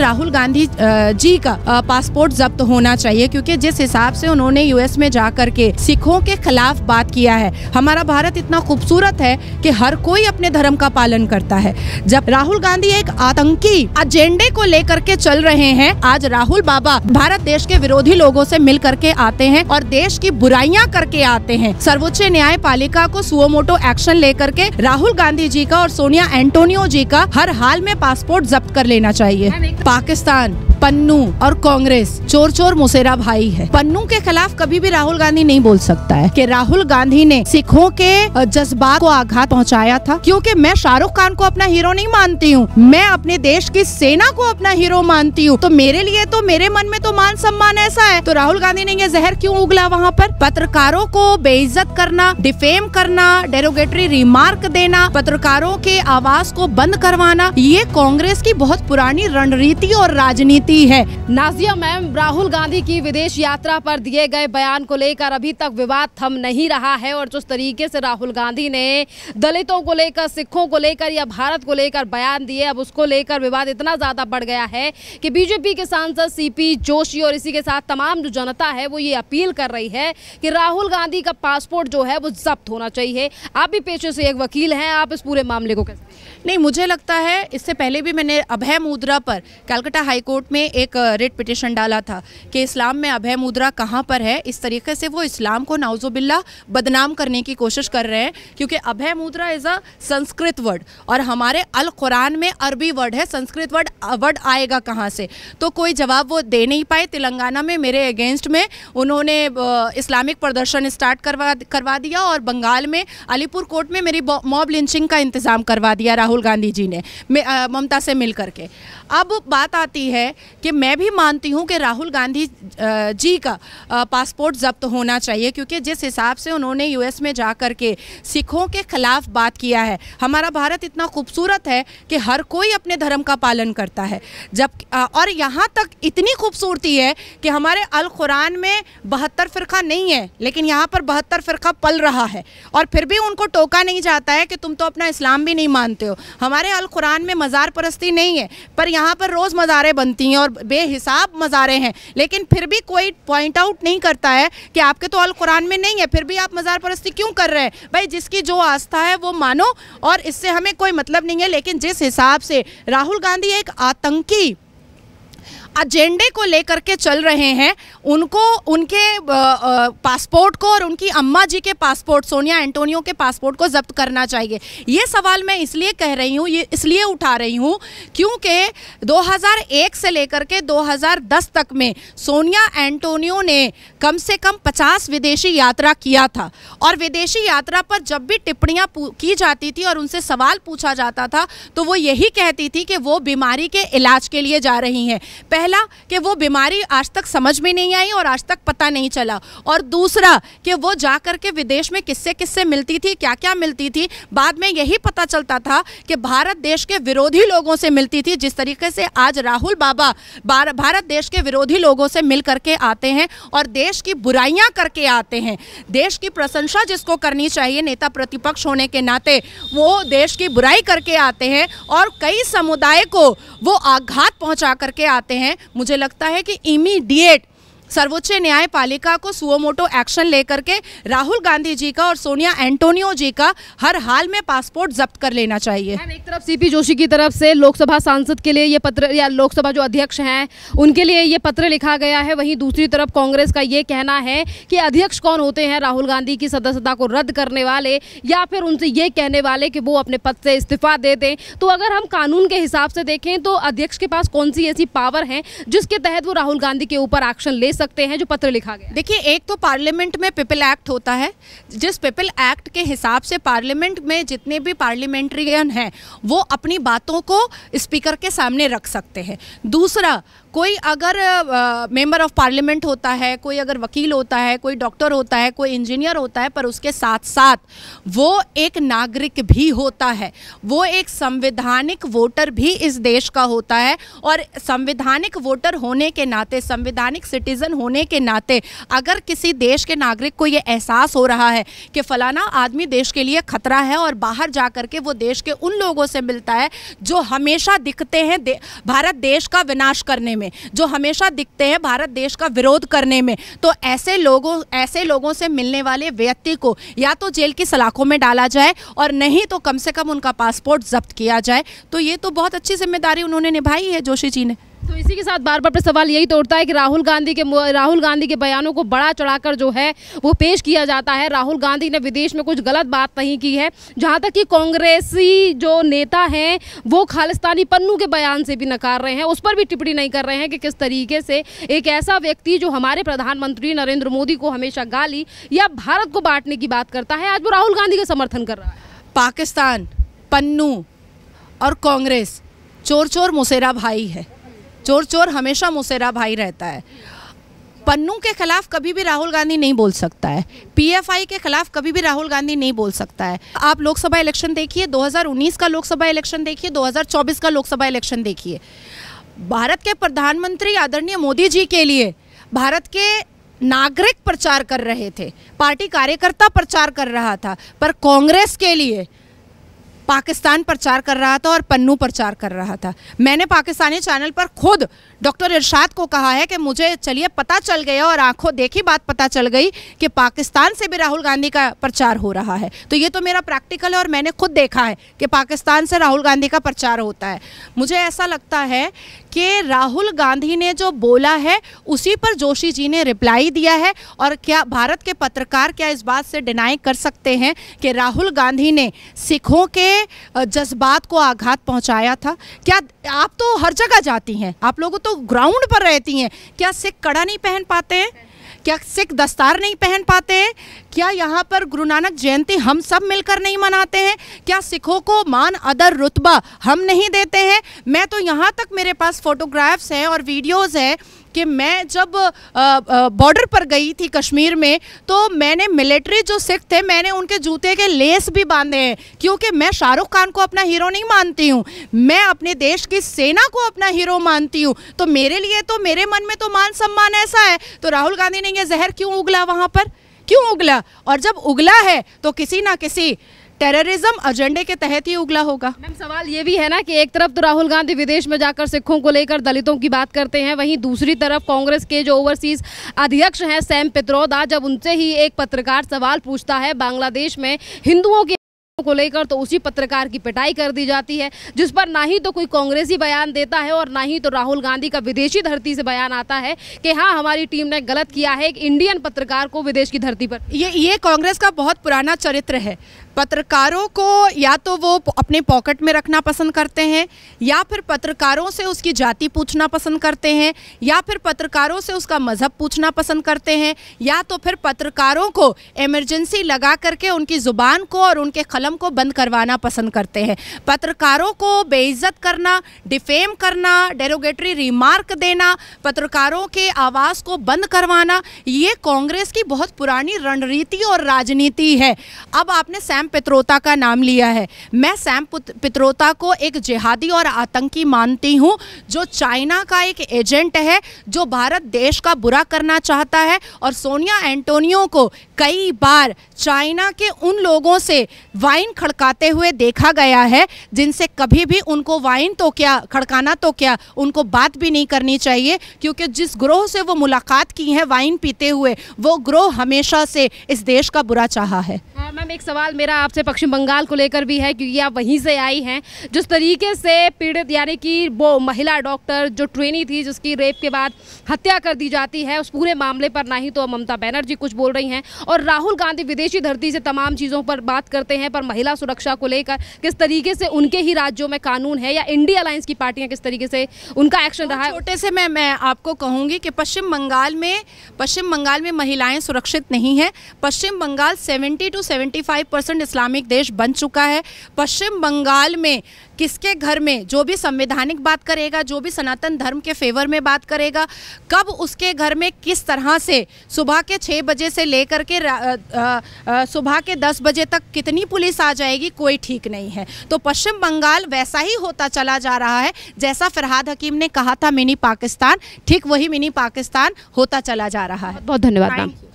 राहुल गांधी जी का पासपोर्ट जब्त होना चाहिए क्योंकि जिस हिसाब से उन्होंने यूएस में जा के सिखों के खिलाफ बात किया है हमारा भारत इतना खूबसूरत है कि हर कोई अपने धर्म का पालन करता है जब राहुल गांधी एक आतंकी एजेंडे को लेकर के चल रहे हैं आज राहुल बाबा भारत देश के विरोधी लोगों से मिल करके आते हैं और देश की बुराइयां करके आते हैं सर्वोच्च न्यायपालिका को सुओमोटो एक्शन लेकर के राहुल गांधी जी का और सोनिया एंटोनियो जी का हर हाल में पासपोर्ट जब्त कर लेना चाहिए पाकिस्तान पन्नू और कांग्रेस चोर चोर मुसेरा भाई है पन्नू के खिलाफ कभी भी राहुल गांधी नहीं बोल सकता है कि राहुल गांधी ने सिखों के जज्बात को आघात पहुंचाया था क्योंकि मैं शाहरुख खान को अपना हीरो नहीं मानती हूँ मैं अपने देश की सेना को अपना हीरो मानती हूँ तो मेरे लिए तो मेरे मन में तो मान सम्मान ऐसा है तो राहुल गांधी ने ये जहर क्यूँ उगला वहाँ पर पत्रकारों को बेइज्जत करना डिफेम करना डेरोगेटरी रिमार्क देना पत्रकारों के आवाज को बंद करवाना ये कांग्रेस की बहुत पुरानी रणनीति और राजनीति रही है नाजिया मैम राहुल गांधी की विदेश यात्रा पर दिए गए बयान को लेकर अभी तक विवाद थम नहीं रहा है और जिस तरीके से राहुल गांधी ने दलितों को लेकर सिखों को लेकर या भारत को लेकर बयान दिए अब उसको लेकर विवाद इतना ज़्यादा बढ़ गया है कि बीजेपी के सांसद सी जोशी और इसी के साथ तमाम जो जनता है वो ये अपील कर रही है कि राहुल गांधी का पासपोर्ट जो है वो जब्त होना चाहिए आप भी पेशे से एक वकील हैं आप इस पूरे मामले को कैसे नहीं मुझे लगता है इससे पहले भी मैंने अभय मुद्रा पर कलकत्ता हाईकोर्ट में में एक रेट पिटिशन डाला था कि इस्लाम में अभय मुद्रा कहाँ पर है इस तरीके से वो इस्लाम को नाउजुबिल्ला बदनाम करने की कोशिश कर रहे हैं क्योंकि अभय मुद्रा इज़ अ संस्कृत वर्ड और हमारे अल कुरान में अरबी वर्ड है संस्कृत वर्ड वर्ड आएगा कहाँ से तो कोई जवाब वो दे नहीं पाए तेलंगाना में मेरे अगेंस्ट में उन्होंने इस्लामिक प्रदर्शन स्टार्ट करवा करवा दिया और बंगाल में अलीपुर कोर्ट में मेरी मॉब लिंचिंग का इंतज़ाम करवा दिया राहुल गांधी जी ने ममता से मिल करके अब बात आती है कि मैं भी मानती हूं कि राहुल गांधी जी का पासपोर्ट जब्त होना चाहिए क्योंकि जिस हिसाब से उन्होंने यूएस में जा कर के सिखों के ख़िलाफ़ बात किया है हमारा भारत इतना खूबसूरत है कि हर कोई अपने धर्म का पालन करता है जब और यहाँ तक इतनी खूबसूरती है कि हमारे अल कुरान में बहत्तर फ़िरका नहीं है लेकिन यहाँ पर बहत्तर फ़िरका पल रहा है और फिर भी उनको टोका नहीं जाता है कि तुम तो अपना इस्लाम भी नहीं मानते हो हमारे अल कुरान में मज़ार परस्ती नहीं है पर यहाँ पर रोज़ मज़ारें बनती हैं हैं और बेहिसाब मज़ारे हैं लेकिन फिर भी कोई पॉइंट आउट नहीं करता है कि आपके तो अल कुरान में नहीं है फिर भी आप मज़ार परस्ती क्यों कर रहे हैं भाई जिसकी जो आस्था है वो मानो और इससे हमें कोई मतलब नहीं है लेकिन जिस हिसाब से राहुल गांधी एक आतंकी एजेंडे को लेकर के चल रहे हैं उनको उनके पासपोर्ट को और उनकी अम्मा जी के पासपोर्ट सोनिया एंटोनियो के पासपोर्ट को जब्त करना चाहिए ये सवाल मैं इसलिए कह रही हूँ ये इसलिए उठा रही हूँ क्योंकि 2001 से लेकर के 2010 तक में सोनिया एंटोनियो ने कम से कम 50 विदेशी यात्रा किया था और विदेशी यात्रा पर जब भी टिप्पणियाँ की जाती थी और उनसे सवाल पूछा जाता था तो वो यही कहती थी कि वो बीमारी के इलाज के लिए जा रही हैं पहले पहला कि वो बीमारी आज तक समझ में नहीं आई और आज तक पता नहीं चला और दूसरा कि वो जा कर के विदेश में किससे किससे मिलती थी क्या क्या मिलती थी बाद में यही पता चलता था कि भारत देश के विरोधी लोगों से मिलती थी जिस तरीके से आज राहुल बाबा भारत देश के विरोधी लोगों से मिल करके आते हैं और देश की बुराइयाँ करके आते हैं देश की प्रशंसा जिसको करनी चाहिए नेता प्रतिपक्ष होने के नाते वो देश की बुराई करके आते हैं और कई समुदाय को वो आघात पहुंचा करके आते हैं मुझे लगता है कि इमीडिएट सर्वोच्च न्यायपालिका को सुओमोटो एक्शन लेकर के राहुल गांधी जी का और सोनिया एंटोनियो जी का हर हाल में पासपोर्ट जब्त कर लेना चाहिए एक तरफ सीपी जोशी की तरफ से लोकसभा सांसद के लिए ये पत्र या लोकसभा जो अध्यक्ष हैं उनके लिए ये पत्र लिखा गया है वहीं दूसरी तरफ कांग्रेस का ये कहना है कि अध्यक्ष कौन होते हैं राहुल गांधी की सदस्यता को रद्द करने वाले या फिर उनसे ये कहने वाले कि वो अपने पद से इस्तीफा दे दें तो अगर हम कानून के हिसाब से देखें तो अध्यक्ष के पास कौन सी ऐसी पावर है जिसके तहत वो राहुल गांधी के ऊपर एक्शन ले सकते हैं जो पत्र लिखा गया देखिए एक तो पार्लियामेंट में पीपल एक्ट होता है जिस पीपल एक्ट के हिसाब से पार्लियामेंट में जितने भी पार्लियामेंट्रियन हैं वो अपनी बातों को स्पीकर के सामने रख सकते हैं दूसरा कोई अगर मेंबर ऑफ पार्लियामेंट होता है कोई अगर वकील होता है कोई डॉक्टर होता है कोई इंजीनियर होता है पर उसके साथ साथ वो एक नागरिक भी होता है वो एक संवैधानिक वोटर भी इस देश का होता है और संवैधानिक वोटर होने के नाते संवैधानिक सिटीज़न होने के नाते अगर किसी देश के नागरिक को ये एहसास हो रहा है कि फ़लाना आदमी देश के लिए ख़तरा है और बाहर जा कर के वो देश के उन लोगों से मिलता है जो हमेशा दिखते हैं दे, भारत देश का विनाश करने में में जो हमेशा दिखते हैं भारत देश का विरोध करने में तो ऐसे लोगों ऐसे लोगों से मिलने वाले व्यक्ति को या तो जेल की सलाखों में डाला जाए और नहीं तो कम से कम उनका पासपोर्ट जब्त किया जाए तो ये तो बहुत अच्छी जिम्मेदारी उन्होंने निभाई है जोशी जी ने तो इसी के साथ बार बार पर सवाल यही तो उठता है कि राहुल गांधी के राहुल गांधी के बयानों को बड़ा चढ़ाकर जो है वो पेश किया जाता है राहुल गांधी ने विदेश में कुछ गलत बात नहीं की है जहाँ तक कि कांग्रेसी जो नेता हैं वो खालिस्तानी पन्नू के बयान से भी नकार रहे हैं उस पर भी टिप्पणी नहीं कर रहे हैं कि किस तरीके से एक ऐसा व्यक्ति जो हमारे प्रधानमंत्री नरेंद्र मोदी को हमेशा गाली या भारत को बांटने की बात करता है आज वो राहुल गांधी का समर्थन कर रहा है पाकिस्तान पन्नू और कांग्रेस चोर चोर मुसेरा भाई है चोर चोर हमेशा मुसेरा भाई रहता है पन्नू के खिलाफ कभी भी राहुल गांधी नहीं बोल सकता है पीएफआई के खिलाफ कभी भी राहुल गांधी नहीं बोल सकता है आप लोकसभा इलेक्शन देखिए 2019 का लोकसभा इलेक्शन देखिए 2024 का लोकसभा इलेक्शन देखिए भारत के प्रधानमंत्री आदरणीय मोदी जी के लिए भारत के नागरिक प्रचार कर रहे थे पार्टी कार्यकर्ता प्रचार कर रहा था पर कांग्रेस के लिए पाकिस्तान प्रचार कर रहा था और पन्नू प्रचार कर रहा था मैंने पाकिस्तानी चैनल पर खुद डॉक्टर इरशाद को कहा है कि मुझे चलिए पता चल गया और आंखों देखी बात पता चल गई कि पाकिस्तान से भी राहुल गांधी का प्रचार हो रहा है तो ये तो मेरा प्रैक्टिकल है और मैंने खुद देखा है कि पाकिस्तान से राहुल गांधी का प्रचार होता है मुझे ऐसा लगता है कि राहुल गांधी ने जो बोला है उसी पर जोशी जी ने रिप्लाई दिया है और क्या भारत के पत्रकार क्या इस बात से डिनाई कर सकते हैं कि राहुल गांधी ने सिखों के जज्बात को आघात पहुंचाया था क्या आप तो हर जगह जाती हैं आप लोगों तो ग्राउंड पर रहती हैं क्या सिख कड़ा नहीं पहन पाते हैं क्या सिख दस्तार नहीं पहन पाते हैं क्या यहाँ पर गुरु नानक जयंती हम सब मिलकर नहीं मनाते हैं क्या सिखों को मान अदर रुतबा हम नहीं देते हैं मैं तो यहाँ तक मेरे पास फोटोग्राफ्स हैं और वीडियोज़ हैं कि मैं जब बॉर्डर पर गई थी कश्मीर में तो मैंने मिलिट्री जो सिख थे मैंने उनके जूते के लेस भी बांधे हैं क्योंकि मैं शाहरुख खान को अपना हीरो नहीं मानती हूँ मैं अपने देश की सेना को अपना हीरो मानती हूँ तो मेरे लिए तो मेरे मन में तो मान सम्मान ऐसा है तो राहुल गांधी ने यह जहर क्यों उगला वहाँ पर क्यों उगला और जब उगला है तो किसी ना किसी टेररिज्म एजेंडे के तहत ही उगला होगा मैम सवाल ये भी है ना कि एक तरफ तो राहुल गांधी विदेश में जाकर सिखों को लेकर दलितों की बात करते हैं वहीं दूसरी तरफ कांग्रेस के जो ओवरसीज अध्यक्ष हैं सैम पित्रोदा जब उनसे ही एक पत्रकार सवाल पूछता है बांग्लादेश में हिंदुओं के को लेकर तो उसी पत्रकार की पिटाई कर दी जाती है जिस पर ना ही तो कोई कांग्रेसी बयान देता है और ना ही तो राहुल गांधी का विदेशी धरती से बयान आता है कि हाँ हमारी टीम ने गलत किया है एक इंडियन पत्रकार को विदेश की धरती पर ये ये कांग्रेस का बहुत पुराना चरित्र है पत्रकारों को या तो वो अपने पॉकेट में रखना पसंद करते हैं या फिर पत्रकारों से उसकी जाति पूछना पसंद करते हैं या फिर पत्रकारों से उसका मज़हब पूछना पसंद करते हैं या तो फिर पत्रकारों को एमरजेंसी लगा करके उनकी ज़ुबान को और उनके कलम को बंद करवाना पसंद करते हैं पत्रकारों को बेइज्जत करना डिफेम करना डेरोगेटरी रिमार्क देना पत्रकारों के आवाज़ को बंद करवाना ये कांग्रेस की बहुत पुरानी रणनीति और राजनीति है अब आपने सैम सैम पित्रोता का नाम लिया है मैं सैम पित्रोता को एक जिहादी और आतंकी मानती हूँ जो चाइना का एक एजेंट है जो भारत देश का बुरा करना चाहता है और सोनिया एंटोनियो को कई बार चाइना के उन लोगों से वाइन खड़काते हुए देखा गया है जिनसे कभी भी उनको वाइन तो क्या खड़काना तो क्या उनको बात भी नहीं करनी चाहिए क्योंकि जिस ग्रोह से वो मुलाकात की है वाइन पीते हुए वो ग्रोह हमेशा से इस देश का बुरा चाहा है हाँ, मैम एक सवाल मेरा आपसे पश्चिम बंगाल को लेकर भी है क्योंकि आप वहीं से आई हैं जिस तरीके से पीड़ित यानी कि वो महिला डॉक्टर जो ट्रेनी थी जिसकी रेप के बाद हत्या कर दी जाती है उस पूरे मामले पर ना ही तो ममता बनर्जी कुछ बोल रही हैं और राहुल गांधी विदेशी धरती से तमाम चीज़ों पर बात करते हैं पर महिला सुरक्षा को लेकर किस तरीके से उनके ही राज्यों में कानून है या इंडिया अलायंस की पार्टियाँ किस तरीके से उनका एक्शन रहा है छोटे से मैं मैं आपको कहूँगी कि पश्चिम बंगाल में पश्चिम बंगाल में महिलाएँ सुरक्षित नहीं हैं Paschim Bangal seventy two 75 percent Islamic देश बन चुका है पश्चिम बंगाल में किसके घर में जो भी संवैधानिक बात करेगा जो भी सनातन धर्म के फेवर में बात करेगा कब उसके घर में किस तरह से सुबह के छः बजे से लेकर के सुबह के दस बजे तक कितनी पुलिस आ जाएगी कोई ठीक नहीं है तो पश्चिम बंगाल वैसा ही होता चला जा रहा है जैसा फरहाद हकीम ने कहा था मिनी पाकिस्तान ठीक वही मिनी पाकिस्तान होता चला जा रहा है बहुत धन्यवाद